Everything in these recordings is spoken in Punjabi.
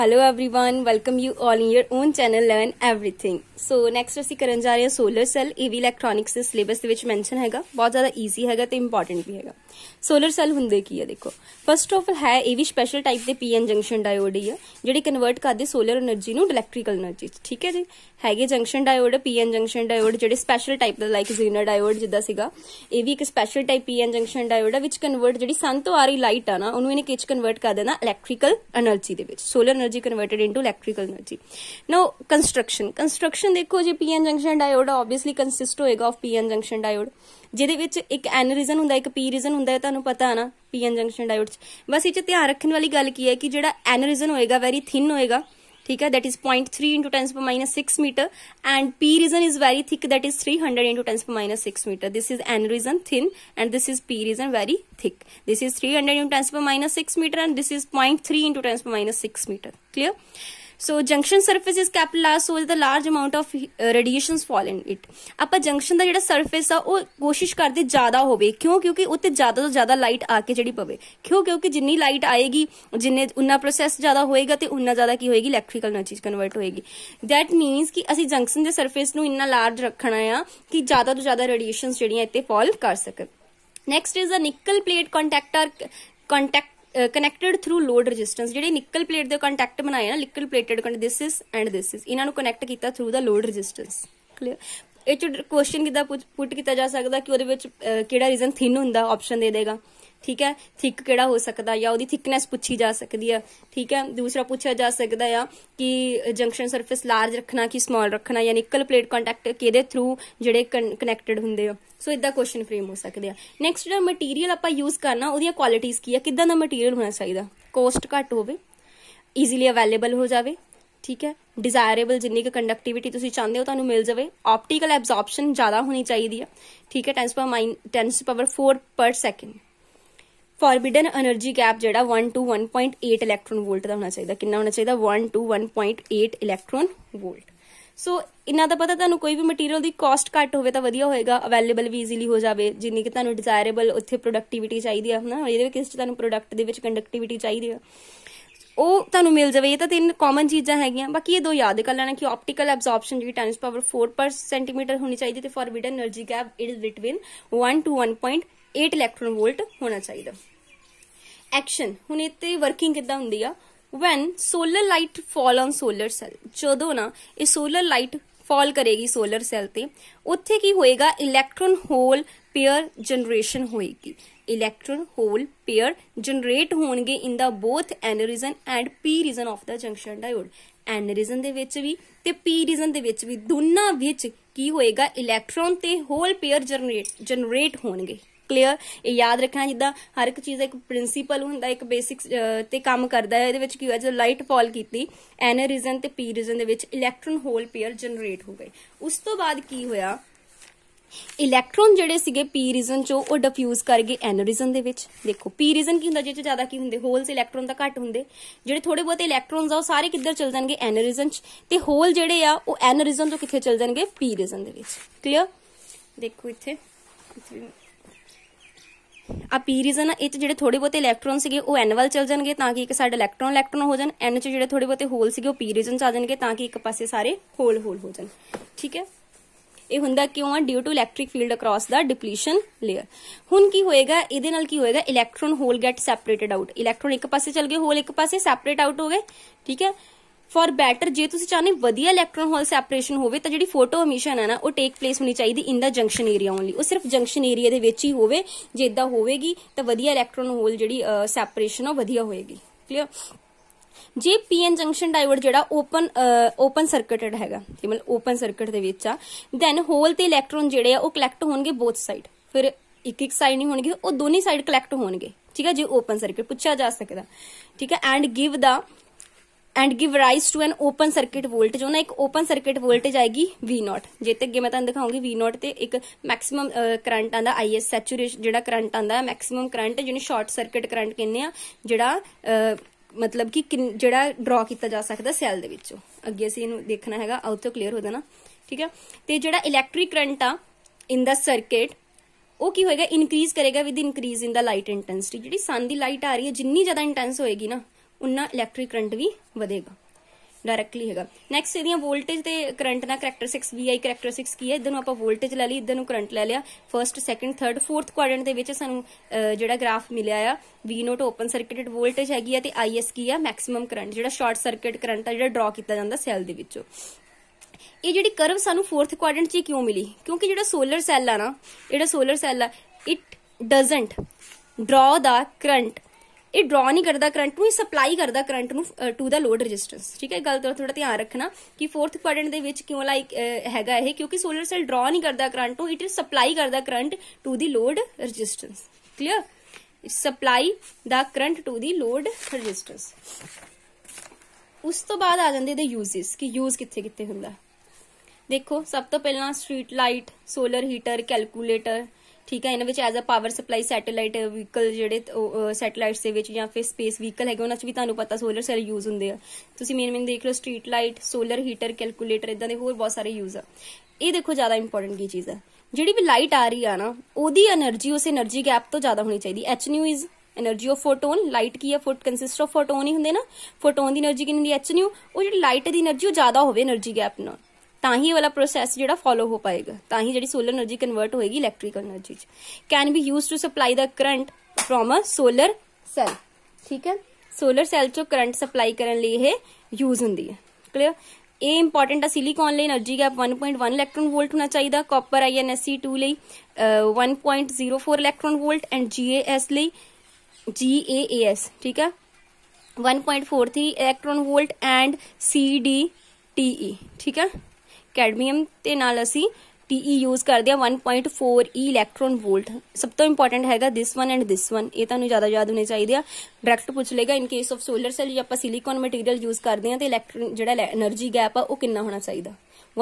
hello everyone welcome you all in your own channel learn everything so next ਅਸੀਂ ਕਰਨ ਜਾ ਰਹੇ ਹਾਂ ਸੋਲਰ ਸੈਲ ਇਹ ਵੀ ਇਲੈਕਟ੍ਰੋਨਿਕਸ ਦੇ ਸਿਲੇਬਸ ਦੇ ਵਿੱਚ ਮੈਂਸ਼ਨ ਹੈਗਾ ਬਹੁਤ ਜ਼ਿਆਦਾ ਈਜ਼ੀ ਹੈਗਾ ਤੇ ਇੰਪੋਰਟੈਂਟ ਵੀ ਹੈਗਾ ਸੋਲਰ ਸੈਲ ਹੁੰਦੇ ਕੀ ਹੈ ਦੇਖੋ ਫਸਟ ਆਫ ਆਲ ਹੈ ਇਹ ਵੀ ਸਪੈਸ਼ਲ ਟਾਈਪ ਦੇ ਪੀਐਨ ਜੰਕਸ਼ਨ ਡਾਇਓਡ ਹੀ ਹੈ ਜਿਹੜੇ ਕਨਵਰਟ ਕਰਦੇ ਸੋਲਰ એનર્ਜੀ ਨੂੰ ਇਲੈਕਟ੍ਰੀਕਲ એનર્ਜੀ ਠੀਕ ਹੈ ਜੀ ਹੈਗੇ junction diode PN junction diode ਜਿਹੜੇ ਸਪੈਸ਼ਲ ਟਾਈਪ ਦੇ ਲਾਈਕ ਜ਼ੀਨਰ ਡਾਇਓਡ ਜਿੱਦਾਂ ਸੀਗਾ ਇਹ ਵੀ ਇੱਕ special type PN junction diode ਹੈ ਵਿੱਚ ਕਨਵਰਟ ਜਿਹੜੀ ਸਨ ਤੋਂ ਆ ਰਹੀ ਲਾਈਟ ਆ ਨਾ ਉਹਨੂੰ ਇਹਨੇ ਕਿਚ ਕਨਵਰਟ ਕਰ ਦੇਣਾ ਇਲੈਕਟ੍ਰੀਕਲ એનર્ਜੀ ਦੇ ਵਿੱਚ solar energy converted into electrical energy now construction construction ਦੇਖੋ ਜੀ pn junction diode obviously consist ਹੋਏਗਾ of pn junction diode ਜਿਹਦੇ ਵਿੱਚ ਇੱਕ n ਰੀਜ਼ਨ ਹੁੰਦਾ ਇੱਕ p ਰੀਜ਼ਨ ਹੁੰਦਾ ਹੈ ਤੁਹਾਨੂੰ ਪਤਾ ਹੈ ਨਾ pn junction diode ਚ ਬਸ ਇਹ ਚ ਧਿਆਨ ਰੱਖਣ ਵਾਲੀ ਗੱਲ ਕੀ ਹੈ ਕਿ ਜਿਹੜਾ n ਰੀਜ਼ਨ ਹੋਏਗਾ ਵੈਰੀ ਥਿਨ ਹੋਏਗਾ ठीक है that is point three into ten's power minus six metre and P region is very thick that is three hundred into ten's power minus six metre this is N region thin and this is P region very thick this is three hundred into ten's power minus six metre and this is point three into ten's power minus six metre clear so junction surface is capital so so the large amount of radiations fall in it ਆਪਾਂ ਜੰਕਸ਼ਨ ਦਾ ਜਿਹੜਾ ਸਰਫੇਸ ਆ ਉਹ ਕੋਸ਼ਿਸ਼ ਕਰਦੇ ਜ਼ਿਆਦਾ ਹੋਵੇ ਕਿਉਂ ਕਿਉਂਕਿ ਉੱਤੇ ਜ਼ਿਆਦਾ ਤੋਂ ਜ਼ਿਆਦਾ ਲਾਈਟ ਆ ਕੇ ਜਿਹੜੀ ਪਵੇ ਕਿਉਂ ਕਿਉਂਕਿ ਜਿੰਨੀ ਲਾਈਟ ਆਏਗੀ ਜਿੰਨੇ ਉਨਾ ਪ੍ਰੋਸੈਸ ਜ਼ਿਆਦਾ ਹੋਏਗਾ ਤੇ ਉਨਾ ਜ਼ਿਆਦਾ ਕੀ ਹੋਏਗੀ ਇਲੈਕਟ੍ਰੀਕਲ એનર્ਜੀ ਕਨਵਰਟ ਹੋਏਗੀ ਥੈਟ ਮੀਨਸ ਕਿ ਅਸੀਂ ਜੰਕਸ਼ਨ ਦੇ ਸਰਫੇਸ ਨੂੰ ਇੰਨਾ ਲਾਰਜ ਰੱਖਣਾ ਆ ਕਿ ਜ਼ਿਆਦਾ ਤੋਂ ਜ਼ਿਆਦਾ ਰੇਡੀਏਸ਼ਨਸ ਜਿਹੜੀਆਂ ਇੱਥੇ ਫਾਲ ਕਰ ਸਕਣ next is a nickel plate contactor contact connected through load resistance ਜਿਹੜੇ ਨਿਕਲ ਪਲੇਟ ਦੇ ਕੰਟੈਕਟ ਬਣਾਏ ਨਾ ਨਿਕਲ ਪਲੇਟਡ ਕੰਟ this is and this is ਇਹਨਾਂ ਨੂੰ ਕਨੈਕਟ ਕੀਤਾ through the load resistance clear ਇਹ ਚ ਕੁਐਸਚਨ ਕਿਦਾਂ ਪੁੱਟ ਕੀਤਾ ਜਾ ਸਕਦਾ ਕਿ ਉਹਦੇ ਵਿੱਚ ਕਿਹੜਾ ਰੀਜ਼ਨ ਥਿਨ ਹੁੰਦਾ ਆਪਸ਼ਨ ਦੇ ਦੇਗਾ ਠੀਕ ਹੈ ਥਿਕ ਕਿਹੜਾ ਹੋ ਸਕਦਾ ਜਾਂ ਉਹਦੀ ਥਿਕਨੈਸ ਪੁੱਛੀ ਜਾ ਸਕਦੀ ਹੈ ਠੀਕ ਹੈ ਦੂਸਰਾ ਪੁੱਛਿਆ ਜਾ ਸਕਦਾ ਆ ਕਿ ਜੰਕਸ਼ਨ ਸਰਫੇਸ ਲਾਰਜ ਰੱਖਣਾ ਕਿ ਸਮਾਲ ਰੱਖਣਾ ਜਾਂ ਨਿਕਲ ਪਲੇਟ ਕੰਟੈਕਟ ਕਿਹਦੇ ਥਰੂ ਜਿਹੜੇ ਕਨੈਕਟਡ ਹੁੰਦੇ ਆ ਸੋ ਇਦਾਂ ਕੁਐਸਚਨ ਫਰੇਮ ਹੋ ਸਕਦੇ ਆ ਨੈਕਸਟ ਜਿਹੜਾ ਮਟੀਰੀਅਲ ਆਪਾਂ ਯੂਜ਼ ਕਰਨਾ ਉਹਦੀਆਂ ਕੁਆਲਿਟੀਆਂ ਕੀ ਆ ਕਿਦਾਂ ਦਾ ਮਟੀਰੀਅਲ ਹੋਣਾ ਚਾਹੀਦਾ ਕੋਸਟ ਘੱਟ ਹੋਵੇ ਈਜ਼ੀਲੀ ਅਵੇਲੇਬਲ ਹੋ ਜਾਵੇ ਠੀਕ ਹੈ ਡਿਜ਼ਾਇਰੇਬਲ ਜਿੰਨੀ ਕੁ ਕੰਡਕਟਿਵਿਟੀ ਤੁਸੀਂ ਚਾਹੁੰਦੇ ਹੋ ਤੁਹਾਨੂੰ ਮਿਲ ਜਾਵੇ ਆਪਟੀਕਲ ਐਬਜ਼ੌਰਪਸ਼ਨ ਜ਼ਿਆਦਾ ਹੋਣੀ ਚਾਹੀਦੀ ਹੈ ਠੀਕ ਹੈ 10 10 ਪਾਵਰ 4 ਪਰ ਸੈਕਿੰਡ ਫੋਰਬਿਡਨ એનર્ਜੀ ਗੈਪ ਜਿਹੜਾ 1 ਟੂ 1.8 ਇਲੈਕਟ੍ਰੋਨ ਵੋਲਟ ਦਾ ਹੋਣਾ ਚਾਹੀਦਾ ਕਿੰਨਾ ਹੋਣਾ ਚਾਹੀਦਾ 1 ਟੂ 1.8 ਇਲੈਕਟ੍ਰੋਨ ਵੋਲਟ ਸੋ ਇਹਨਾਂ ਦਾ ਪਤਾ ਤੁਹਾਨੂੰ ਕੋਈ ਵੀ ਮਟੀਰੀਅਲ ਦੀ ਕਾਸਟ ਘੱਟ ਹੋਵੇ ਤਾਂ ਵਧੀਆ ਹੋਏਗਾ ਅਵੇਲੇਬਲ ਵੀ ਈਜ਼ੀਲੀ ਹੋ ਜਾਵੇ ਜਿੰਨੀ ਕਿ ਤੁਹਾਨੂੰ ਡਿਜ਼ਾਇਰੇਬਲ ਉੱਥੇ ਪ੍ਰੋਡਕਟਿਵਿਟੀ ਚਾਹੀਦੀ ਆ ਹਨਾ ਇਹਦੇ ਵਿੱਚ ਕਿਸ ਤੁਹਾਨੂੰ ਪ੍ਰੋਡਕਟ ਦੇ ਵਿੱਚ ਕੰਡਕਟਿਵਿਟੀ ਚਾਹੀਦੀ ਆ ਉਹ ਤੁਹਾਨੂੰ ਮਿਲ ਜਾਵੇ ਇਹ ਤਾਂ ਤਿੰਨ ਕਾਮਨ ਚੀਜ਼ਾਂ ਹੈਗੀਆਂ ਬਾਕੀ ਇਹ ਦੋ ਯਾਦ ਕਰ ਲੈਣਾ ਕਿ ਆਪਟੀਕਲ ਐਬਜ਼ੌਰਪਸ਼ਨ ਜਿਹੜੀ ਟਾਈਮਸ ਪਾਵਰ 4 ਪਰ ਸੈਂਟੀਮੀਟਰ ਹੋਣੀ ਚਾਹੀਦੀ ਤੇ forbidden energy gap it is between 1 to 8 electron volt ਹੋਣਾ ਚਾਹੀਦਾ ਐਕਸ਼ਨ ਹੁਣ ਇੱਥੇ ਵਰਕਿੰਗ ਕਿੱਦਾਂ ਹੁੰਦੀ ਆ when solar light fall on solar cell ਜਦੋਂ ਨਾ ਇਹ ਸੋਲਰ ਲਾਈਟ ਫਾਲ ਕਰੇਗੀ ਸੋਲਰ ਸੈਲ ਤੇ ਉੱਥੇ ਕੀ ਹੋਏਗਾ ਇਲੈਕਟ੍ਰੋਨ ਹੋਲ ਪੇਅਰ ਜਨਰੇਸ਼ਨ ਹੋਏਗੀ ਇਲੈਕਟ੍ਰੋਨ ਹੋਲ ਪੇਅਰ ਜਨਰੇਟ ਹੋਣਗੇ in the both N region and P region of the junction diode N region ਦੇ ਵਿੱਚ ਵੀ ਤੇ ਪੀ ਰੀਜ਼ਨ ਦੇ ਵਿੱਚ ਵੀ ਦੋਨਾਂ ਵਿੱਚ ਕੀ ਹੋਏਗਾ ਇਲੈਕਟ੍ਰੋਨ ਤੇ ਹੋਲ ਪੇਅਰ ਜਨਰੇਟ ਜਨਰੇਟ ਹੋਣਗੇ ਕਲੀਅਰ ਇਹ ਯਾਦ ਰੱਖਣਾ ਜਿੱਦਾਂ ਹਰ ਇੱਕ ਚੀਜ਼ ਇੱਕ ਪ੍ਰਿੰਸੀਪਲ ਹੁੰਦਾ ਇੱਕ ਬੇਸਿਕ ਤੇ ਕੰਮ ਕਰਦਾ ਹੈ ਇਹਦੇ ਵਿੱਚ ਕੀ ਹੋਇਆ ਜਦੋਂ ਲਾਈਟ ਫਾਲ ਕੀਤੀ ਐਨਰਿਜ਼ਨ ਤੇ ਪੀ ਰੀਜ਼ਨ ਦੇ ਵਿੱਚ ਇਲੈਕਟ੍ਰੋਨ ਹੋਲ ਪੇਅਰ ਜਨਰੇਟ ਹੋ ਗਏ ਉਸ ਤੋਂ ਬਾਅਦ ਕੀ ਹੋਇਆ ਇਲੈਕਟ੍ਰੋਨ ਜਿਹੜੇ ਸੀਗੇ ਪੀ ਰੀਜ਼ਨ ਚੋਂ ਉਹ ਡਿਫਿਊਜ਼ ਕਰ ਗਏ ਐਨਰਿਜ਼ਨ ਦੇ ਵਿੱਚ ਦੇਖੋ ਪੀ ਰੀਜ਼ਨ ਕੀ ਹੁੰਦਾ ਜਿਹਦੇ ਜ਼ਿਆਦਾ ਕੀ ਹੁੰਦੇ ਹੋਲਸ ਇਲੈਕਟ੍ਰੋਨ ਦਾ ਘੱਟ ਹੁੰਦੇ ਜਿਹੜੇ ਥੋੜੇ ਬਹੁਤੇ ਇਲੈਕਟ੍ਰੋਨਸ ਆ ਉਹ ਸਾਰੇ ਕਿੱਧਰ ਚਲ ਜਾਣਗੇ ਐਨਰਿਜ਼ਨ ਚ ਤੇ ਹੋਲ ਜਿਹੜੇ ਆ ਉਹ ਐਨਰਿਜ਼ਨ ਤੋਂ ਕਿੱਥੇ ਚਲ ਜਾਣਗੇ ਪੀ ਰੀਜ਼ਨ ਦੇ ਵਿੱਚ ਕਲੀਅਰ ਦੇਖੋ ਇੱਥੇ ਆ ਪੀ ਰੀਜ਼ਨ ਇਹ ਚ ਜਿਹੜੇ ਥੋੜੇ ਬੋਤੇ ਇਲੈਕਟ੍ਰੋਨ ਸੀਗੇ ਉਹ ਐਨ ਵੱਲ ਚਲ ਜਾਣਗੇ ਤਾਂ ਕਿ ਇੱਕ ਸਾਡਾ ਇਲੈਕਟ੍ਰੋਨ ਇਲੈਕਟ੍ਰੋਨ ਹੋ ਜਾਣ ਐਨ ਚ ਜਿਹੜੇ ਥੋੜੇ ਬੋਤੇ ਹੋਲ ਸੀਗੇ ਉਹ ਪੀ ਰੀਜ਼ਨ ਚ ਆ ਜਾਣਗੇ ਤਾਂ ਕਿ ਇੱਕ ਪਾਸੇ ਸਾਰੇ ਹੋਲ ਹੋਲ ਹੋ ਜਾਣ ਠੀਕ ਹੈ ਇਹ ਹੁੰਦਾ ਕਿਉਂ ਆ due to electric field across the depletion layer ਹੁਣ ਕੀ ਹੋਏਗਾ ਇਹਦੇ ਨਾਲ ਕੀ ਹੋਏਗਾ electron hole get separated out electron ਇੱਕ ਪਾਸੇ ਚਲ ਗਏ ਹੋਲ ਇੱਕ ਪਾਸੇ ਸੈਪਰੇਟ ਆਊਟ ਹੋ ਗਏ ਠੀਕ ਹੈ ਫਾਰ ਬੈਟਰ ਜੇ ਤੁਸੀਂ ਚਾਹੁੰਦੇ ਵਧੀਆ ਇਲੈਕਟ੍ਰੋਨ ਹੋਲ ਸੈਪਰੇਸ਼ਨ ਹੋਵੇ ਤਾਂ ਜਿਹੜੀ ਫੋਟੋ ਐਮਿਸ਼ਨ ਹੈ ਨਾ ਉਹ ਟੇਕ ਪਲੇਸ ਹੋਣੀ ਚਾਹੀਦੀ in the junction area only ਉਹ ਸਿਰਫ ਜੰਕਸ਼ਨ ਏਰੀਆ ਦੇ ਵਿੱਚ ਹੀ ਹੋਵੇ ਜੇ ਇਦਾਂ ਹੋਵੇਗੀ ਤਾਂ ਵਧੀਆ ਇਲੈਕਟ੍ਰੋਨ ਹੋਲ ਜਿਹੜੀ ਸੈਪਰੇਸ਼ਨ ਉਹ ਵਧੀਆ ਹੋਏਗੀ ਕਲੀਅਰ ਜੇ ਪੀਐਨ ਜੰਕਸ਼ਨ ਡਾਇਵਰਟ ਜਿਹੜਾ ਓਪਨ ਓਪਨ ਸਰਕਟਡ ਹੈਗਾ ਕਿ ਮਤਲਬ ਓਪਨ ਸਰਕਟ ਦੇ ਵਿੱਚ ਆ ਦੈਨ ਹੋਲ ਤੇ ਇਲੈਕਟ੍ਰੋਨ ਜਿਹੜੇ ਆ ਉਹ ਕਲੈਕਟ ਹੋਣਗੇ ਬੋਥ ਸਾਈਡ ਫਿਰ ਇੱਕ ਇੱਕ ਸਾਈਡ ਨਹੀਂ ਹੋਣਗੇ ਉਹ ਦੋਨੇ ਸਾਈਡ ਕਲੈਕਟ ਹੋਣਗੇ ਠੀਕ ਹੈ ਜੇ ਓਪਨ ਸਰਕਟ ਪੁੱਛਿਆ ਜਾ ਸਕਦਾ ਠੀਕ ਹੈ and give the and give rise to an open circuit voltage ਉਹਨਾਂ ਇੱਕ ਓਪਨ ਸਰਕਟ ਵੋਲਟੇਜ ਆਏਗੀ V0 ਜੇ ਤੇ ਅੱਗੇ ਮੈਂ ਤੁਹਾਨੂੰ ਦਿਖਾਉਂਗੀ V0 ਤੇ ਇੱਕ ਮੈਕਸਿਮਮ ਕਰੰਟ ਆਂਦਾ IS ਸੈਚੂਰੇਸ਼ਨ ਜਿਹੜਾ ਕਰੰਟ ਆਂਦਾ ਮੈਕਸਿਮਮ ਕਰੰਟ ਜਿਹਨੂੰ ਸ਼ਾਰਟ ਸਰਕਟ ਕਰੰਟ ਕਹਿੰਦੇ ਆ ਜਿਹੜਾ ਮਤਲਬ ਕਿ ਜਿਹੜਾ ਡਰਾ ਕੀਤਾ ਜਾ ਸਕਦਾ ਸੈੱਲ ਦੇ ਵਿੱਚੋਂ ਅੱਗੇ ਅਸੀਂ ਇਹਨੂੰ ਦੇਖਣਾ ਹੈਗਾ ਆਊਟ ਤੋਂ ਕਲੀਅਰ ਹੋ ਜਾਣਾ ਠੀਕ ਹੈ ਤੇ ਜਿਹੜਾ ਇਲੈਕਟ੍ਰਿਕ ਕਰੰਟ ਆ ਇਨ ਦਾ ਸਰਕਟ ਉਹ ਕੀ ਹੋਏਗਾ ਇਨਕਰੀਜ਼ ਕਰੇਗਾ with increase in the light intensity ਜਿਹੜੀ ਸਨ ਦੀ ਲਾਈਟ ਆ ਰਹੀ ਹੈ ਜਿੰਨੀ ਜ਼ਿਆਦਾ ਇੰਟੈਂਸ ਹੋਏਗੀ ਨਾ ਉਨਾ ਇਲੈਕਟ੍ਰਿਕ ਕਰੰਟ ਵੀ ਵਧੇਗਾ ਡਾਇਰੈਕਟਲੀ ਹੈਗਾ ਨੈਕਸਟ ਇਹਦੀਆਂ ਵੋਲਟੇਜ ਤੇ ਕਰੰਟ ਦਾ ਕੈਰੈਕਟਰਿਸਟਿਕਸ VI ਕੈਰੈਕਟਰਿਸਟਿਕਸ ਕੀ ਹੈ ਇਧਰ ਨੂੰ ਆਪਾਂ ਵੋਲਟੇਜ ਲੈ ਲਈ ਇਧਰ ਨੂੰ ਕਰੰਟ ਲੈ ਲਿਆ first second third fourth quadrant ਦੇ ਵਿੱਚ ਸਾਨੂੰ ਜਿਹੜਾ ਗ੍ਰਾਫ ਮਿਲਿਆ ਆ V naught open circuited voltage ਹੈਗੀ ਆ ਤੇ IS ਕੀ ਆ ਮੈਕਸਿਮਮ ਕਰੰਟ ਜਿਹੜਾ ਸ਼ਾਰਟ ਸਰਕਟ ਕਰੰਟ ਆ ਜਿਹੜਾ ਡਰਾ ਕੀਤਾ ਜਾਂਦਾ ਸੈੱਲ ਦੇ ਵਿੱਚੋਂ ਇਹ ਜਿਹੜੀ ਕਰਵ ਸਾਨੂੰ ਫੋਰਥ ਕੁਆਡਰੈਂਟ 'ਚ ਕਿਉਂ ਮਿਲੀ ਕਿਉਂਕਿ ਜਿਹੜਾ ਸੋਲਰ ਸੈੱਲ ਆ ਨਾ ਜਿਹੜਾ ਸੋਲਰ ਸੈੱਲ ਆ it doesn't draw the current ਇਹ ਡਰਾ ਨਹੀਂ ਕਰਦਾ ਕਰੰਟ ਨੂੰ ਇਹ ਸਪਲਾਈ ਕਰਦਾ ਕਰੰਟ ਨੂੰ ਟੂ ਦਾ ਲੋਡ ਰੈਜ਼ਿਸਟੈਂਸ ਠੀਕ ਹੈ ਗੱਲ ਤੋਂ ਥੋੜਾ ਧਿਆਨ ਰੱਖਣਾ ਕਿ ਫੋਰਥ ਕੁਆਡਰੈਂਟ ਦੇ ਵਿੱਚ ਕਿਉਂ ਲਾਈਕ ਹੈਗਾ ਇਹ ਕਿਉਂਕਿ ਸੋਲਰ ਸੈਲ ਡਰਾ ਨਹੀਂ ਕਰਦਾ ਕਰੰਟ ਨੂੰ ਇਟ ਇਜ਼ ਸਪਲਾਈ ਕਰਦਾ current to the load resistance clear it supply the current to the load resistance ਉਸ ਤੋਂ ਬਾਅਦ ਆ ਜਾਂਦੇ ਇਹਦੇ ਯੂਜ਼ਸ ਕਿ ਯੂਜ਼ ਕਿੱਥੇ ਕਿੱਥੇ ਹੁੰਦਾ ਦੇਖੋ ਸਭ ਤੋਂ ਪਹਿਲਾਂ street light solar heater calculator ਠੀਕ ਹੈ ਇਹਨਾਂ ਵਿੱਚ as a power supply satellite vehicle ਜਿਹੜੇ ਸੈਟੇਲਾਈਟਸ ਦੇ ਵਿੱਚ ਜਾਂ ਫਿਰ ਸਪੇਸ ਵਹੀਕਲ ਹੈਗੇ ਉਹਨਾਂ 'ਚ ਵੀ ਤੁਹਾਨੂੰ ਪਤਾ ਸੋਲਰ ਸੈੱਲ ਯੂਜ਼ ਹੁੰਦੇ ਆ ਤੁਸੀਂ ਮੇਨ ਮੇਨ ਦੇਖ ਲਓ street light solar heater calculator ਇਦਾਂ ਦੇ ਹੋਰ ਬਹੁਤ ਸਾਰੇ ਯੂਜ਼ ਆ ਇਹ ਦੇਖੋ ਜ਼ਿਆਦਾ ਇੰਪੋਰਟੈਂਟ ਕੀ ਚੀਜ਼ ਆ ਜਿਹੜੀ ਵੀ ਲਾਈਟ ਆ ਰਹੀ ਆ ਨਾ ਉਹਦੀ એનર્ਜੀ ਉਸ એનર્ਜੀ ਗੈਪ ਤੋਂ ਜ਼ਿਆਦਾ ਹੋਣੀ ਚਾਹੀਦੀ h nu is energy of photon light ਕੀ ਆ ਫੋਟ ਕੰਸਿਸਟ ਆਫ ਫੋਟੋਨ ਹੀ ਹੁੰਦੇ ਨਾ ਫੋਟੋਨ ਦੀ એનર્ਜੀ ਕਿੰਨੀ ਹੁੰਦੀ h nu ਉਹ ਜਿਹੜੀ ਲਾਈਟ ਦੀ એનર્ਜੀ ਉਹ ਜ਼ਿਆਦਾ ਹੋਵੇ એનર્ਜੀ ਗੈਪ ਨਾਲ ਤਾਂ ਹੀ ਵਾਲਾ ਪ੍ਰੋਸੈਸ ਜਿਹੜਾ ਫਾਲੋ ਹੋ ਪਾਏਗਾ ਤਾਂ ਹੀ ਜਿਹੜੀ ਸੋਲਰ એનર્ਜੀ ਕਨਵਰਟ ਹੋਏਗੀ ਇਲੈਕਟ੍ਰੀਕਲ એનર્ਜੀ ਚ can be used to supply the current from a solar cell ਠੀਕ ਹੈ ਸੋਲਰ ਸੈਲ ਚੋਂ ਕਰੰਟ ਸਪਲਾਈ ਕਰਨ ਲਈ ਇਹ ਯੂਜ਼ ਹੁੰਦੀ ਹੈ ਕਲੀਅਰ ਇਹ ਇੰਪੋਰਟੈਂਟ ਆ ਸਿਲੀਕਾਨ ਲਈ એનર્ਜੀ ਗੈਪ 1.1 ਇਲੈਕਟ੍ਰੋਨ ਵੋਲਟ ਹੋਣਾ ਚਾਹੀਦਾ ਕਾਪਰ ਆਈਐਨਐਸਸੀ2 ਲਈ 1.04 ਇਲੈਕਟ੍ਰੋਨ ਵੋਲਟ ਐਂਡ ਜੀਏਐਸ ਲਈ ਜੀਏਏਐਸ ਠੀਕ ਹੈ 1.43 electron volt and C D T E ठीक है ਕੈਡਮੀਅਮ ਤੇ ਨਾਲ ਅਸੀਂ TE ਯੂਜ਼ ਕਰਦੇ ਆ 1.4 ਇਲੈਕਟ੍ਰੋਨ ਵੋਲਟ ਸਭ ਤੋਂ ਇੰਪੋਰਟੈਂਟ ਹੈਗਾ this one and this one ਇਹ ਤੁਹਾਨੂੰ ਜ਼ਿਆਦਾ ਯਾਦ ਹੋਣੇ ਚਾਹੀਦੇ ਆ ਡਾਇਰੈਕਟ ਪੁੱਛ ਲੇਗਾ in case of solar cell ਜੇ ਆਪਾਂ ਸਿਲੀਕਨ ਮਟੀਰੀਅਲ ਯੂਜ਼ ਕਰਦੇ ਆ ਤੇ ਇਲੈਕਟ੍ਰੋਨ ਜਿਹੜਾ એનર્ਜੀ ਗੈਪ ਆ ਉਹ ਕਿੰਨਾ ਹੋਣਾ ਚਾਹੀਦਾ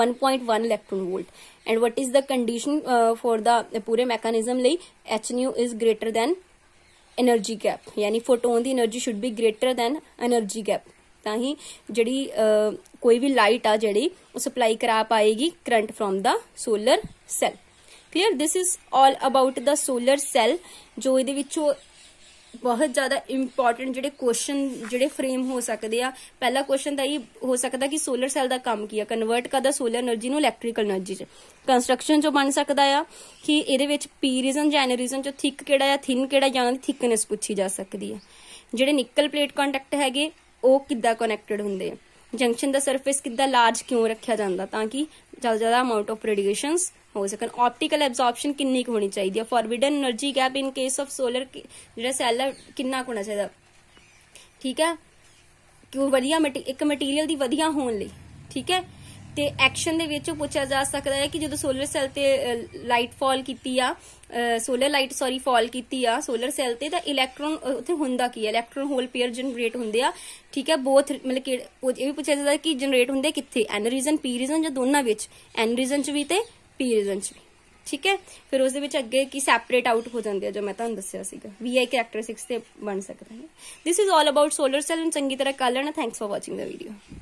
1.1 electron volt and what is the condition for the ਪੂਰੇ ਮੈਕੈਨਿਜ਼ਮ ਲਈ H nu is greater than energy gap ਯਾਨੀ ਫੋਟੋਨ ਦੀ energy should be greater than energy gap ਤਾਂ ਹੀ ਜਿਹੜੀ ਕੋਈ ਵੀ ਲਾਈਟ ਆ ਜਿਹੜੀ ਉਹ ਸਪਲਾਈ ਕਰਾ ਪਾਏਗੀ current from the solar cell clear this is all about the solar cell ਜੋ ਇਹਦੇ ਵਿੱਚੋਂ ਬਹੁਤ ਜ਼ਿਆਦਾ ਇੰਪੋਰਟੈਂਟ ਜਿਹੜੇ ਕੁਐਸਚਨ ਜਿਹੜੇ ਫਰੇਮ ਹੋ ਸਕਦੇ ਆ ਪਹਿਲਾ ਕੁਐਸਚਨ ਤਾਂ ਇਹ ਹੋ ਸਕਦਾ ਕਿ ਸੋਲਰ ਸੈੱਲ ਦਾ ਕੰਮ ਕੀ ਆ ਕਨਵਰਟ ਕਰਦਾ ਸੋਲਰ એનર્ਜੀ ਨੂੰ ਇਲੈਕਟ੍ਰੀਕਲ એનર્ਜੀ ਚ ਕੰਸਟਰਕਸ਼ਨ ਜੋ ਬਣ ਸਕਦਾ ਆ ਕਿ ਇਹਦੇ ਵਿੱਚ ਪੀ ਰੀਜ਼ਨ ਜਾਂ ਐਨ ਰੀਜ਼ਨ ਥਿਕ ਕਿਹੜਾ ਆ ਥਿਨ ਕਿਹੜਾ ਜਾਂ ਥਿਕਨੈਸ ਪੁੱਛੀ ਜਾ ਸਕਦੀ ਆ ਜਿਹੜੇ ਨਿਕਲ ਪਲੇਟ ਕੰਟੈਕਟ ਹੈਗੇ ਉਹ ਕਿੱਦਾਂ ਕਨੈਕਟਡ ਹੁੰਦੇ ਆ ਜੰਕਸ਼ਨ ਦਾ ਸਰਫੇਸ ਕਿੱਦਾਂ ਲਾਰਜ ਕਿਉਂ ਰੱਖਿਆ ਜਾਂਦਾ ਤਾਂ ਕਿ ਜਲਦੀ ਜ਼ਿਆਦਾ ਅਮਾਉਂਟ ਆਫ ਰੇਡੀਏਸ਼ਨਸ ਹੋ ਸਕਣ ਆਪਟੀਕਲ ਐਬਜ਼ੌਰਪਸ਼ਨ ਕਿੰਨੀ ਕੁ ਹੋਣੀ ਚਾਹੀਦੀ ਹੈ forbidden energy gap in case of solar ਜਿਹੜਾ ਸੈੱਲ ਕਿੰਨਾ ਕੁ ਹੋਣਾ ਚਾਹੀਦਾ ਠੀਕ ਹੈ ਕਿਉਂ ਵਧੀਆ ਇੱਕ ਮਟੀਰੀਅਲ ਦੀ ਵਧੀਆ ਹੋਣ ਲਈ ਠੀਕ ਹੈ ਤੇ ਐਕਸ਼ਨ ਦੇ ਵਿੱਚ ਪੁੱਛਿਆ ਜਾ ਸਕਦਾ ਹੈ ਕਿ ਜਦੋਂ ਸੋਲਰ ਸੈੱਲ ਤੇ ਲਾਈਟ ਫਾਲ ਕੀਤੀ ਆ ਸੋਲਰ ਲਾਈਟ ਸੌਰੀ ਫਾਲ ਕੀਤੀ ਆ ਸੋਲਰ ਸੈੱਲ ਤੇ ਤਾਂ ਇਲੈਕਟ੍ਰੋਨ ਉੱਥੇ ਹੁੰਦਾ ਕੀ ਹੈ ਇਲੈਕਟ੍ਰੋਨ ਹੋਲ ਪੇਅਰ ਜਨਰੇਟ ਹੁੰਦੇ ਆ ਠੀਕ ਹੈ ਬੋਥ ਮਤਲਬ ਕਿ ਇਹ ਵੀ ਪੁੱਛਿਆ ਜਾਂਦਾ ਕਿ ਜਨਰੇਟ ਹੁੰਦੇ ਕਿੱਥੇ ਐਨ ਰੀਜ਼ਨ ਪੀ ਰੀਜ਼ਨ ਜਾਂ ਦੋਨਾਂ ਵਿੱਚ ਐਨ ਰੀਜ਼ਨ ਚ ਵੀ ਤੇ ਪੀ ਰੀਜ਼ਨ ਚ ਵੀ ਠੀਕ ਹੈ ਫਿਰ ਉਸ ਦੇ ਵਿੱਚ ਅੱਗੇ ਕੀ ਸੈਪਰੇਟ ਆਊਟ ਹੋ ਜਾਂਦੇ ਆ ਜੋ ਮੈਂ ਤੁਹਾਨੂੰ ਦੱਸਿਆ ਸੀਗਾ ਵੀਆਈ ਕੈਰੈਕਟਰਿਸਟਿਕਸ ਤੇ ਬਣ ਸਕਦਾ ਹੈ this is all about solar cell ਨੂੰ ਚੰਗੀ ਤਰ੍ਹਾਂ ਕਰ ਲੈਣਾ thanks for watching the video